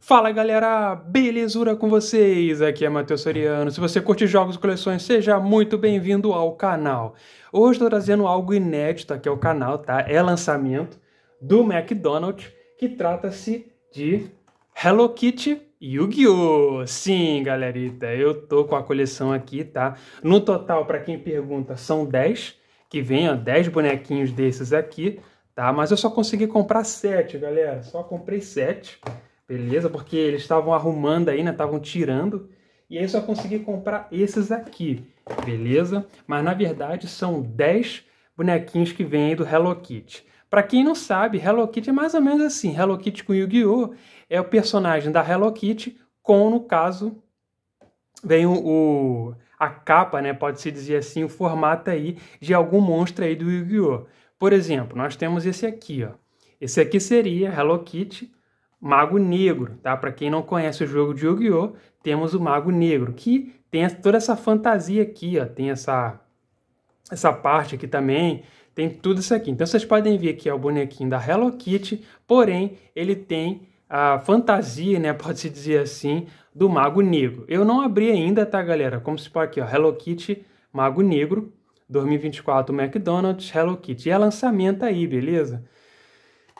Fala galera, belezura com vocês? Aqui é Matheus Soriano. Se você curte jogos e coleções, seja muito bem-vindo ao canal. Hoje estou trazendo algo inédito aqui ao canal, tá? É lançamento do McDonald's, que trata-se de Hello Kitty Yu-Gi-Oh! Sim, galerita, eu tô com a coleção aqui, tá? No total, para quem pergunta, são 10, que vem, ó, 10 bonequinhos desses aqui, tá? Mas eu só consegui comprar 7, galera, só comprei 7. Beleza? Porque eles estavam arrumando aí, né? Estavam tirando. E aí só consegui comprar esses aqui. Beleza? Mas na verdade são 10 bonequinhos que vêm aí do Hello Kitty. Para quem não sabe, Hello Kitty é mais ou menos assim. Hello Kitty com Yu-Gi-Oh! é o personagem da Hello Kitty com, no caso, vem o, o a capa, né, pode-se dizer assim, o formato aí de algum monstro aí do Yu-Gi-Oh! Por exemplo, nós temos esse aqui, ó. Esse aqui seria Hello Kitty Mago Negro, tá? Para quem não conhece o jogo de Yu-Gi-Oh, temos o Mago Negro, que tem toda essa fantasia aqui, ó, tem essa essa parte aqui também, tem tudo isso aqui. Então vocês podem ver que é o bonequinho da Hello Kitty, porém ele tem a fantasia, né, pode-se dizer assim, do Mago Negro. Eu não abri ainda, tá, galera? Como se pode aqui, ó, Hello Kitty, Mago Negro, 2024 McDonald's, Hello Kitty. E é lançamento aí, beleza?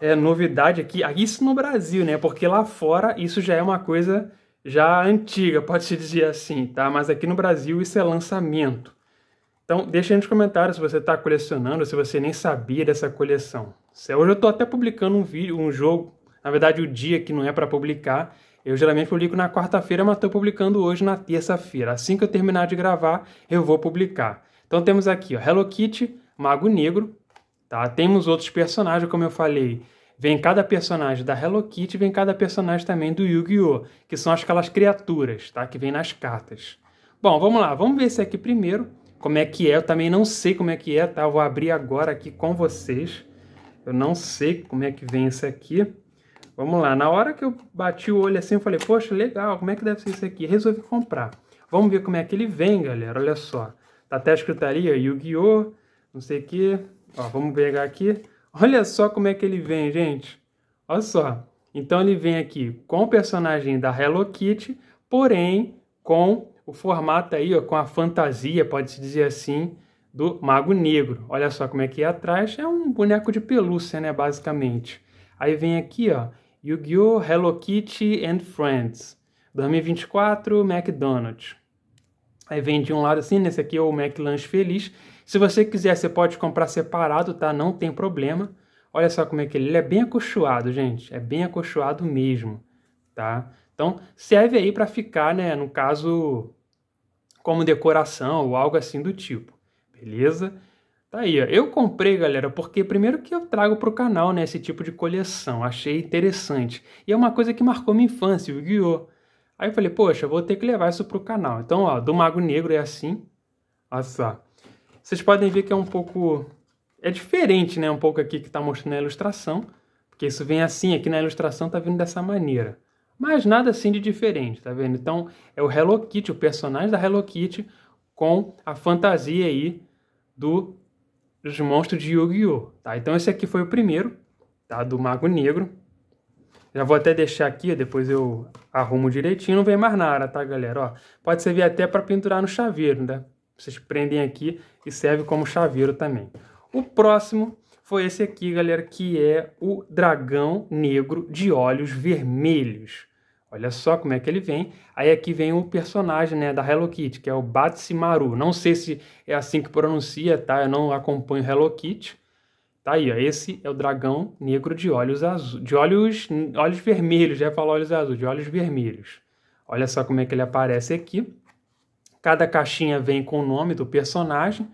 é, novidade aqui, ah, isso no Brasil, né? Porque lá fora isso já é uma coisa já antiga, pode-se dizer assim, tá? Mas aqui no Brasil isso é lançamento. Então, deixa aí nos comentários se você está colecionando, se você nem sabia dessa coleção. Hoje eu estou até publicando um vídeo, um jogo, na verdade o dia que não é para publicar. Eu geralmente publico na quarta-feira, mas estou publicando hoje na terça-feira. Assim que eu terminar de gravar, eu vou publicar. Então temos aqui ó, Hello Kitty, Mago Negro, Tá? Temos outros personagens, como eu falei. Vem cada personagem da Hello Kitty vem cada personagem também do Yu-Gi-Oh! Que são aquelas criaturas tá? que vem nas cartas. Bom, vamos lá. Vamos ver esse aqui primeiro. Como é que é? Eu também não sei como é que é, tá? Eu vou abrir agora aqui com vocês. Eu não sei como é que vem esse aqui. Vamos lá. Na hora que eu bati o olho assim, eu falei, poxa, legal, como é que deve ser esse aqui? Resolvi comprar. Vamos ver como é que ele vem, galera. Olha só. Tá até escrito ali, ó, Yu-Gi-Oh! Não sei o que. Ó, vamos pegar aqui. Olha só como é que ele vem, gente. Olha só. Então ele vem aqui com o personagem da Hello Kitty, porém com o formato aí, ó, com a fantasia, pode-se dizer assim, do Mago Negro. Olha só como é que é atrás. É um boneco de pelúcia, né, basicamente. Aí vem aqui, ó, Yu-Gi-Oh! Hello Kitty and Friends. 2024, McDonald's. Aí vem de um lado assim, nesse né, aqui é o McLanche Feliz, se você quiser, você pode comprar separado, tá? Não tem problema. Olha só como é que ele, ele é bem acolchoado, gente. É bem acolchoado mesmo, tá? Então, serve aí para ficar, né, no caso, como decoração ou algo assim do tipo, beleza? Tá aí, ó. Eu comprei, galera, porque primeiro que eu trago para o canal, né, esse tipo de coleção. Achei interessante. E é uma coisa que marcou minha infância, o Aí eu falei, poxa, vou ter que levar isso para o canal. Então, ó, do Mago Negro é assim. Olha só. Vocês podem ver que é um pouco... É diferente, né? Um pouco aqui que está mostrando a ilustração. Porque isso vem assim, aqui na ilustração está vindo dessa maneira. Mas nada assim de diferente, tá vendo? Então, é o Hello Kitty, o personagem da Hello Kitty com a fantasia aí do, dos monstros de Yu-Gi-Oh! Tá? Então esse aqui foi o primeiro, tá? Do Mago Negro. Já vou até deixar aqui, depois eu arrumo direitinho, não vem mais nada, tá, galera? Ó, pode servir até para pinturar no chaveiro, né? Vocês prendem aqui e serve como chaveiro também. O próximo foi esse aqui, galera, que é o dragão negro de olhos vermelhos. Olha só como é que ele vem. Aí aqui vem o personagem né, da Hello Kitty, que é o Batsimaru. Não sei se é assim que pronuncia, tá? Eu não acompanho Hello Kitty. Tá aí, ó. Esse é o dragão negro de olhos azuis. De olhos, olhos vermelhos, já falou olhos azuis, de olhos vermelhos. Olha só como é que ele aparece aqui. Cada caixinha vem com o nome do personagem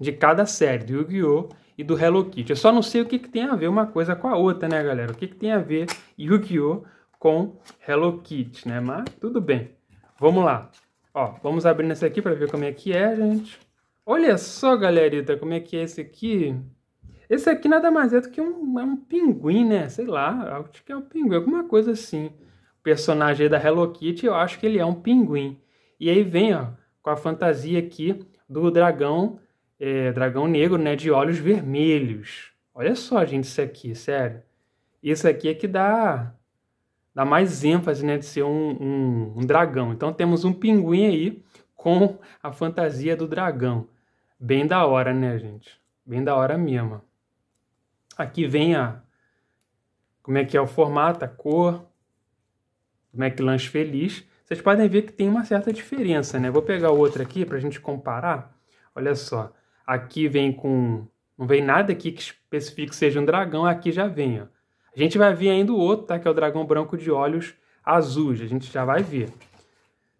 de cada série, do Yu-Gi-Oh! e do Hello Kitty. Eu só não sei o que, que tem a ver uma coisa com a outra, né, galera? O que, que tem a ver Yu-Gi-Oh! com Hello Kitty, né? Mas tudo bem. Vamos lá. Ó, vamos abrir nesse aqui para ver como é que é, gente. Olha só, galerita, como é que é esse aqui. Esse aqui nada mais é do que um, é um pinguim, né? Sei lá, acho que é um pinguim, alguma coisa assim. O personagem da Hello Kitty, eu acho que ele é um pinguim. E aí vem, ó, com a fantasia aqui do dragão, é, dragão negro, né, de olhos vermelhos. Olha só, gente, isso aqui, sério. Isso aqui é que dá, dá mais ênfase, né, de ser um, um, um dragão. Então temos um pinguim aí com a fantasia do dragão. Bem da hora, né, gente? Bem da hora mesmo. Aqui vem a... Como é que é o formato, a cor, como é que lanche feliz vocês podem ver que tem uma certa diferença, né? Vou pegar o outro aqui para a gente comparar. Olha só, aqui vem com... Não vem nada aqui que especifique que seja um dragão, aqui já vem, ó. A gente vai ver ainda o outro, tá? Que é o dragão branco de olhos azuis, a gente já vai ver.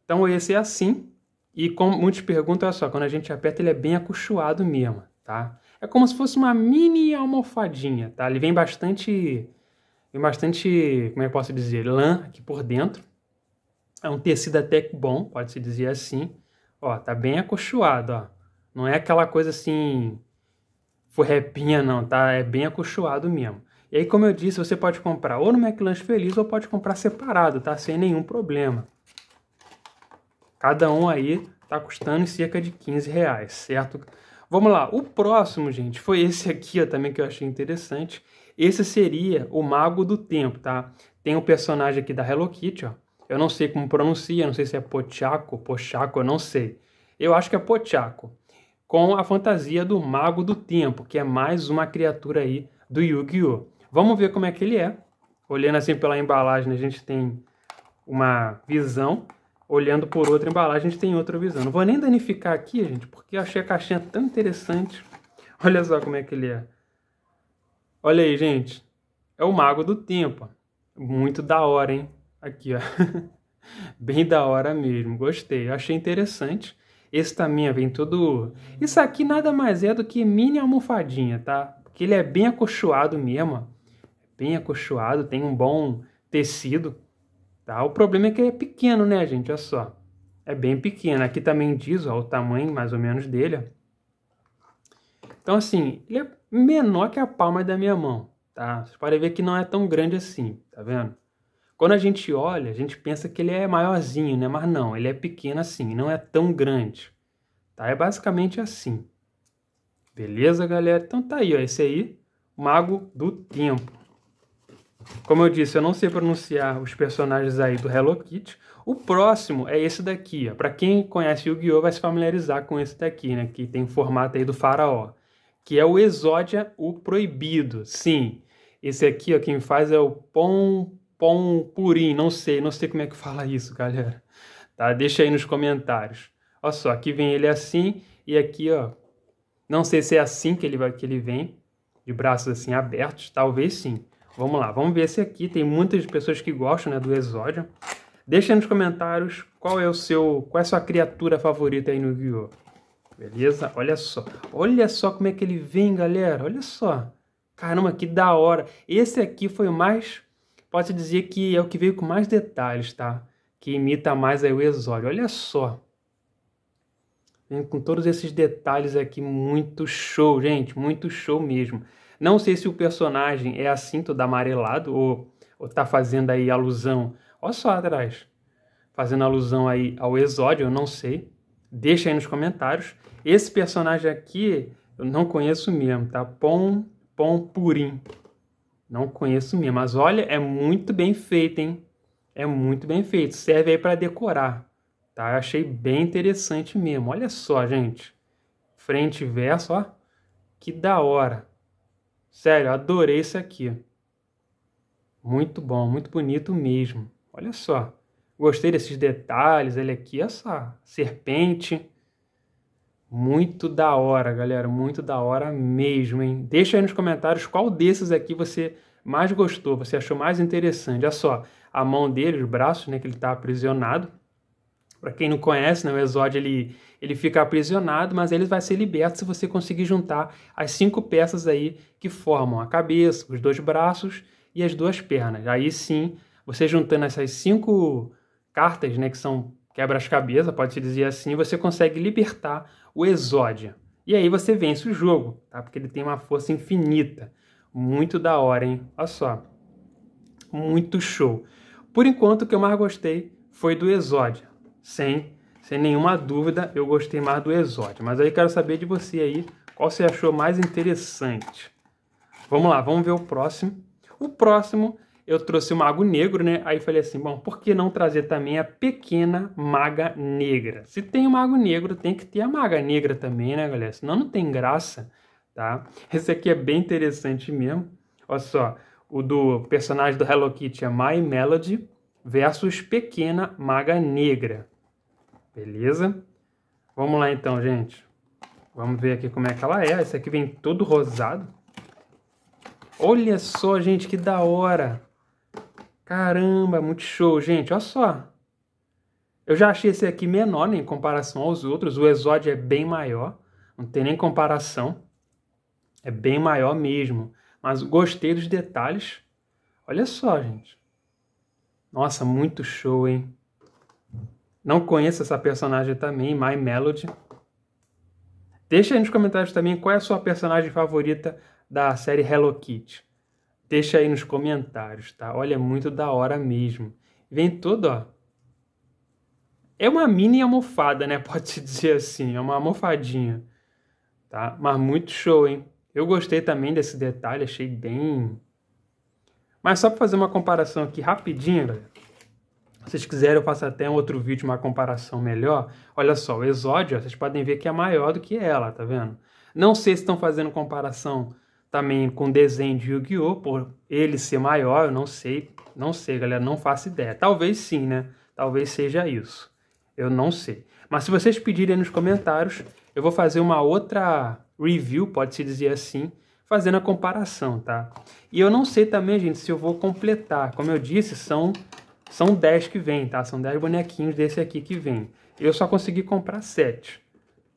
Então esse é assim, e como muitos perguntam, olha só, quando a gente aperta ele é bem acolchoado mesmo, tá? É como se fosse uma mini almofadinha, tá? Ele vem bastante, vem bastante, como é que eu posso dizer, lã aqui por dentro, é um tecido até bom, pode-se dizer assim. Ó, tá bem acolchoado, ó. Não é aquela coisa assim, forrepinha não, tá? É bem acolchoado mesmo. E aí, como eu disse, você pode comprar ou no McLanche Feliz ou pode comprar separado, tá? Sem nenhum problema. Cada um aí tá custando cerca de 15 reais, certo? Vamos lá, o próximo, gente, foi esse aqui ó, também que eu achei interessante. Esse seria o Mago do Tempo, tá? Tem o um personagem aqui da Hello Kitty, ó. Eu não sei como pronuncia, não sei se é Pochaco, Pochaco, eu não sei. Eu acho que é Pochaco, com a fantasia do Mago do Tempo, que é mais uma criatura aí do Yu-Gi-Oh! Vamos ver como é que ele é. Olhando assim pela embalagem, a gente tem uma visão. Olhando por outra embalagem, a gente tem outra visão. Não vou nem danificar aqui, gente, porque eu achei a caixinha tão interessante. Olha só como é que ele é. Olha aí, gente. É o Mago do Tempo. Muito da hora, hein? Aqui, ó. Bem da hora mesmo, gostei. achei interessante. Esse também vem todo... Isso aqui nada mais é do que mini almofadinha, tá? Porque ele é bem acolchoado mesmo, ó. Bem acolchoado, tem um bom tecido, tá? O problema é que é pequeno, né, gente? Olha só. É bem pequeno. Aqui também diz, ó, o tamanho mais ou menos dele, ó. Então, assim, ele é menor que a palma da minha mão, tá? Vocês podem ver que não é tão grande assim, tá vendo? Quando a gente olha, a gente pensa que ele é maiorzinho, né? Mas não, ele é pequeno assim, não é tão grande. Tá? É basicamente assim. Beleza, galera? Então tá aí, ó. Esse aí, Mago do Tempo. Como eu disse, eu não sei pronunciar os personagens aí do Hello Kitty. O próximo é esse daqui, ó. Pra quem conhece Yu-Gi-Oh! vai se familiarizar com esse daqui, né? Que tem o formato aí do faraó. Que é o Exódia, o Proibido. Sim, esse aqui, ó, quem faz é o Pom pão purim, não sei, não sei como é que fala isso, galera. Tá? Deixa aí nos comentários. Olha só, aqui vem ele assim e aqui, ó, não sei se é assim que ele vai que ele vem, de braços assim abertos, talvez sim. Vamos lá, vamos ver esse aqui. Tem muitas pessoas que gostam, né, do Exódio. Deixa aí nos comentários qual é o seu, qual é a sua criatura favorita aí no guiô, Beleza? Olha só. Olha só como é que ele vem, galera. Olha só. Caramba, que da hora. Esse aqui foi o mais pode dizer que é o que veio com mais detalhes, tá? Que imita mais aí o Exódio. Olha só. Vem com todos esses detalhes aqui, muito show, gente. Muito show mesmo. Não sei se o personagem é assim, todo amarelado, ou, ou tá fazendo aí alusão. Olha só atrás. Fazendo alusão aí ao Exódio, eu não sei. Deixa aí nos comentários. Esse personagem aqui, eu não conheço mesmo, tá? Pom, Pom Purim. Não conheço mesmo, mas olha, é muito bem feito, hein? É muito bem feito, serve aí para decorar, tá? Eu achei bem interessante mesmo. Olha só, gente. Frente e verso, ó. Que da hora. Sério, adorei isso aqui. Muito bom, muito bonito mesmo. Olha só. Gostei desses detalhes, ele aqui, essa serpente. Muito da hora, galera. Muito da hora mesmo, hein? Deixa aí nos comentários qual desses aqui você mais gostou, você achou mais interessante. Olha só, a mão dele, os braços, né, que ele está aprisionado. Para quem não conhece, né, o Exódio ele, ele fica aprisionado, mas ele vai ser liberto se você conseguir juntar as cinco peças aí que formam a cabeça, os dois braços e as duas pernas. Aí sim, você juntando essas cinco cartas, né, que são quebra as cabeças, pode-se dizer assim, você consegue libertar o Exódia. E aí você vence o jogo, tá? Porque ele tem uma força infinita. Muito da hora, hein? Olha só. Muito show. Por enquanto, o que eu mais gostei foi do Exódia. Sem, sem nenhuma dúvida, eu gostei mais do Exódia. Mas aí quero saber de você aí, qual você achou mais interessante. Vamos lá, vamos ver o próximo. O próximo eu trouxe o Mago Negro, né? Aí falei assim, bom, por que não trazer também a pequena Maga Negra? Se tem o Mago Negro, tem que ter a Maga Negra também, né, galera? Senão não tem graça, tá? Esse aqui é bem interessante mesmo. Olha só, o do personagem do Hello Kitty é My Melody versus Pequena Maga Negra. Beleza? Vamos lá então, gente. Vamos ver aqui como é que ela é. Esse aqui vem todo rosado. Olha só, gente, que da hora. Caramba, muito show, gente. Olha só. Eu já achei esse aqui menor né, em comparação aos outros. O Exódio é bem maior. Não tem nem comparação. É bem maior mesmo. Mas gostei dos detalhes. Olha só, gente. Nossa, muito show, hein? Não conheço essa personagem também, My Melody. Deixa aí nos comentários também qual é a sua personagem favorita da série Hello Kitty. Deixa aí nos comentários, tá? Olha, é muito da hora mesmo. Vem todo, ó. É uma mini almofada, né? Pode-se dizer assim, é uma almofadinha, tá? Mas muito show, hein? Eu gostei também desse detalhe, achei bem... Mas só para fazer uma comparação aqui rapidinho, galera. Se vocês quiserem, eu faço até um outro vídeo, uma comparação melhor. Olha só, o Exódio, vocês podem ver que é maior do que ela, tá vendo? Não sei se estão fazendo comparação também com desenho de Yu-Gi-Oh! por ele ser maior, eu não sei, não sei, galera, não faço ideia. Talvez sim, né? Talvez seja isso. Eu não sei. Mas se vocês pedirem nos comentários, eu vou fazer uma outra review, pode-se dizer assim, fazendo a comparação, tá? E eu não sei também, gente, se eu vou completar. Como eu disse, são, são 10 que vem, tá? São 10 bonequinhos desse aqui que vem. Eu só consegui comprar 7,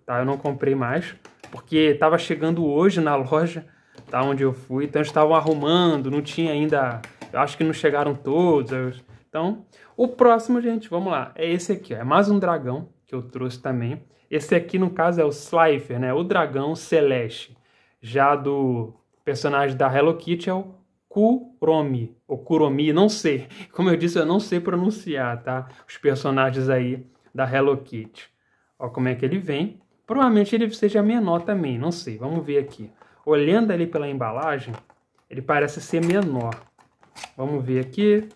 tá? Eu não comprei mais, porque estava chegando hoje na loja tá onde eu fui. Então eles estavam arrumando, não tinha ainda. Eu acho que não chegaram todos. Então, o próximo, gente, vamos lá. É esse aqui, ó. É mais um dragão que eu trouxe também. Esse aqui, no caso, é o Slifer, né? O dragão celeste. Já do personagem da Hello Kitty é o Kuromi. Ou Kuromi, não sei. Como eu disse, eu não sei pronunciar, tá? Os personagens aí da Hello Kitty. Ó como é que ele vem. Provavelmente ele seja menor também, não sei. Vamos ver aqui olhando ali pela embalagem, ele parece ser menor. Vamos ver aqui.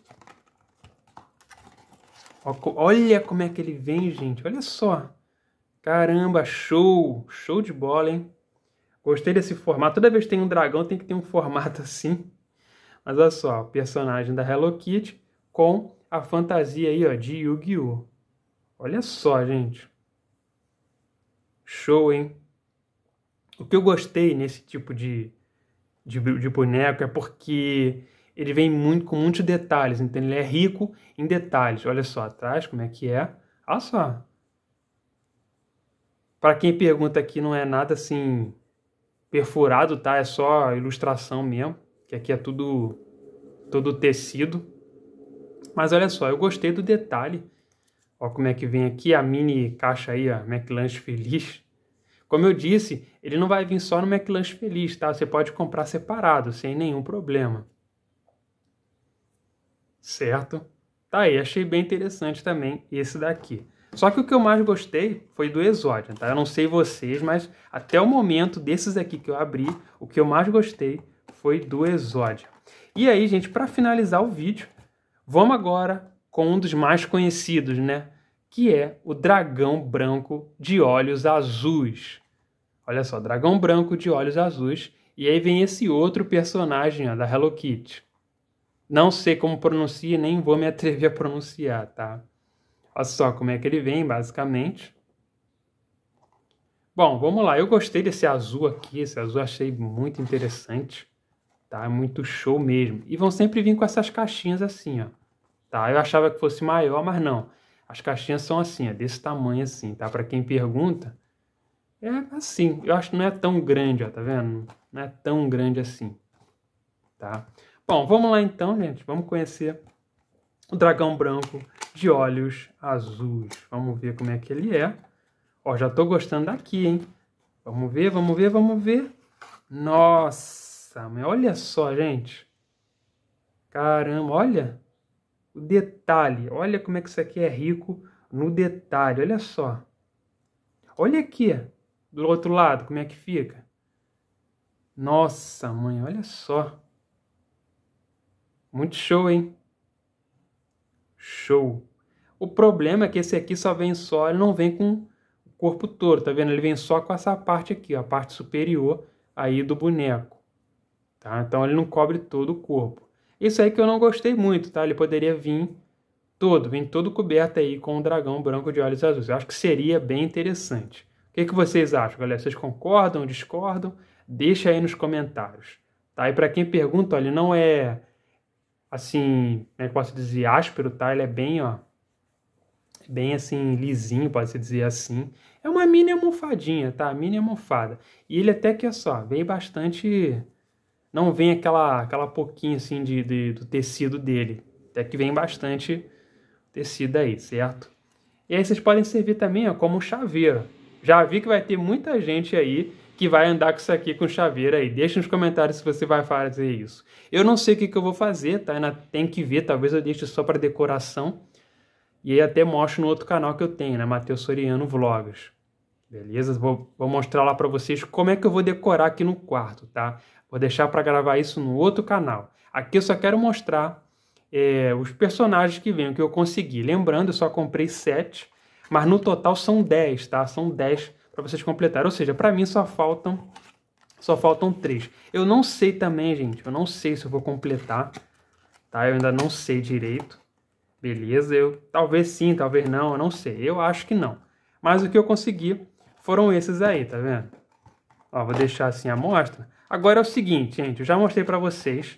Olha como é que ele vem, gente. Olha só. Caramba, show! Show de bola, hein? Gostei desse formato. Toda vez que tem um dragão, tem que ter um formato assim. Mas olha só, o personagem da Hello Kitty com a fantasia aí, ó, de Yu-Gi-Oh! Olha só, gente. Show, hein? O que eu gostei nesse tipo de, de, de boneco é porque ele vem muito com muitos detalhes, então ele é rico em detalhes. Olha só atrás como é que é. Olha só. Para quem pergunta aqui, não é nada assim perfurado, tá? É só ilustração mesmo, que aqui é tudo todo tecido. Mas olha só, eu gostei do detalhe. Olha como é que vem aqui a mini caixa aí, a McLanche Feliz. Como eu disse, ele não vai vir só no McLanche Feliz, tá? Você pode comprar separado, sem nenhum problema. Certo? Tá aí, achei bem interessante também esse daqui. Só que o que eu mais gostei foi do Exodia, tá? Eu não sei vocês, mas até o momento desses aqui que eu abri, o que eu mais gostei foi do Exodia. E aí, gente, para finalizar o vídeo, vamos agora com um dos mais conhecidos, né? Que é o dragão branco de olhos azuis. Olha só, dragão branco de olhos azuis. E aí vem esse outro personagem ó, da Hello Kitty. Não sei como pronuncia, nem vou me atrever a pronunciar, tá? Olha só como é que ele vem, basicamente. Bom, vamos lá. Eu gostei desse azul aqui. Esse azul achei muito interessante. Tá? É muito show mesmo. E vão sempre vir com essas caixinhas assim, ó. Tá? Eu achava que fosse maior, mas não. As caixinhas são assim, ó, é desse tamanho assim, tá? Para quem pergunta, é assim, eu acho que não é tão grande, ó, tá vendo? Não é tão grande assim, tá? Bom, vamos lá então, gente, vamos conhecer o dragão branco de olhos azuis. Vamos ver como é que ele é. Ó, já tô gostando daqui, hein? Vamos ver, vamos ver, vamos ver. Nossa, olha só, gente. Caramba, olha o detalhe. Olha como é que isso aqui é rico no detalhe, olha só. Olha aqui do outro lado, como é que fica? Nossa, mãe, olha só. Muito show, hein? Show. O problema é que esse aqui só vem só, ele não vem com o corpo todo, tá vendo? Ele vem só com essa parte aqui, ó, a parte superior aí do boneco. Tá? Então ele não cobre todo o corpo. Isso aí que eu não gostei muito, tá? Ele poderia vir todo, vir todo coberto aí com o dragão branco de olhos azuis. Eu acho que seria bem interessante. O que, que vocês acham, galera? Vocês concordam, discordam? Deixa aí nos comentários. Tá? E para quem pergunta, olha, ele não é assim, como é que posso dizer, áspero, tá? Ele é bem, ó, bem assim, lisinho, pode-se dizer assim. É uma mini almofadinha, tá? Mini almofada. E ele até que é só, vem bastante. Não vem aquela, aquela pouquinho assim de, de, do tecido dele. Até que vem bastante tecido aí, certo? E aí vocês podem servir também ó, como um chaveiro. Já vi que vai ter muita gente aí que vai andar com isso aqui com chaveira aí. Deixa nos comentários se você vai fazer isso. Eu não sei o que, que eu vou fazer, tá? Ainda tem que ver, talvez eu deixe só para decoração. E aí até mostro no outro canal que eu tenho, né? Matheus Soriano Vlogs. Beleza? Vou, vou mostrar lá para vocês como é que eu vou decorar aqui no quarto, tá? Vou deixar para gravar isso no outro canal. Aqui eu só quero mostrar é, os personagens que vêm, que eu consegui. Lembrando, eu só comprei sete mas no total são 10, tá? São 10 para vocês completarem. Ou seja, para mim só faltam só faltam 3. Eu não sei também, gente. Eu não sei se eu vou completar, tá? Eu ainda não sei direito. Beleza? Eu talvez sim, talvez não, eu não sei. Eu acho que não. Mas o que eu consegui foram esses aí, tá vendo? Ó, vou deixar assim a mostra. Agora é o seguinte, gente, eu já mostrei para vocês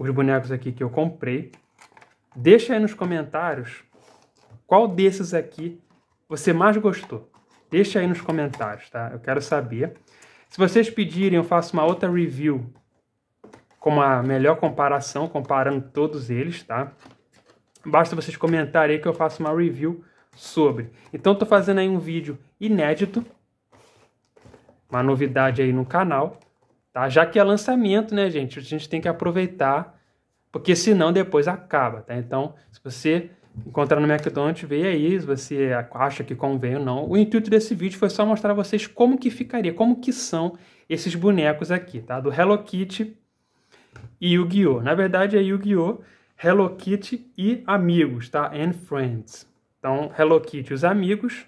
os bonecos aqui que eu comprei. Deixa aí nos comentários qual desses aqui você mais gostou? Deixa aí nos comentários, tá? Eu quero saber. Se vocês pedirem, eu faço uma outra review com uma melhor comparação, comparando todos eles, tá? Basta vocês comentarem aí que eu faço uma review sobre. Então, estou fazendo aí um vídeo inédito, uma novidade aí no canal, tá? Já que é lançamento, né, gente? A gente tem que aproveitar, porque senão depois acaba, tá? Então, se você encontrar no McDonald's, ver aí se você acha que convém ou não. O intuito desse vídeo foi só mostrar a vocês como que ficaria, como que são esses bonecos aqui, tá? Do Hello Kitty e Yu-Gi-Oh! Na verdade é Yu-Gi-Oh! Hello Kitty e amigos, tá? And friends. Então, Hello Kitty os amigos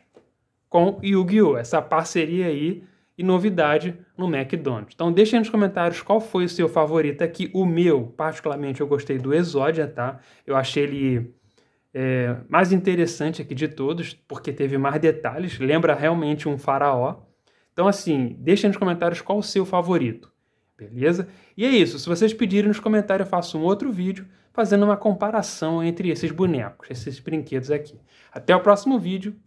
com Yu-Gi-Oh! Essa parceria aí e novidade no McDonald's. Então deixa aí nos comentários qual foi o seu favorito aqui. O meu, particularmente, eu gostei do Exodia tá? Eu achei ele é, mais interessante aqui de todos, porque teve mais detalhes, lembra realmente um faraó. Então, assim, deixem nos comentários qual o seu favorito, beleza? E é isso, se vocês pedirem nos comentários, eu faço um outro vídeo fazendo uma comparação entre esses bonecos, esses brinquedos aqui. Até o próximo vídeo,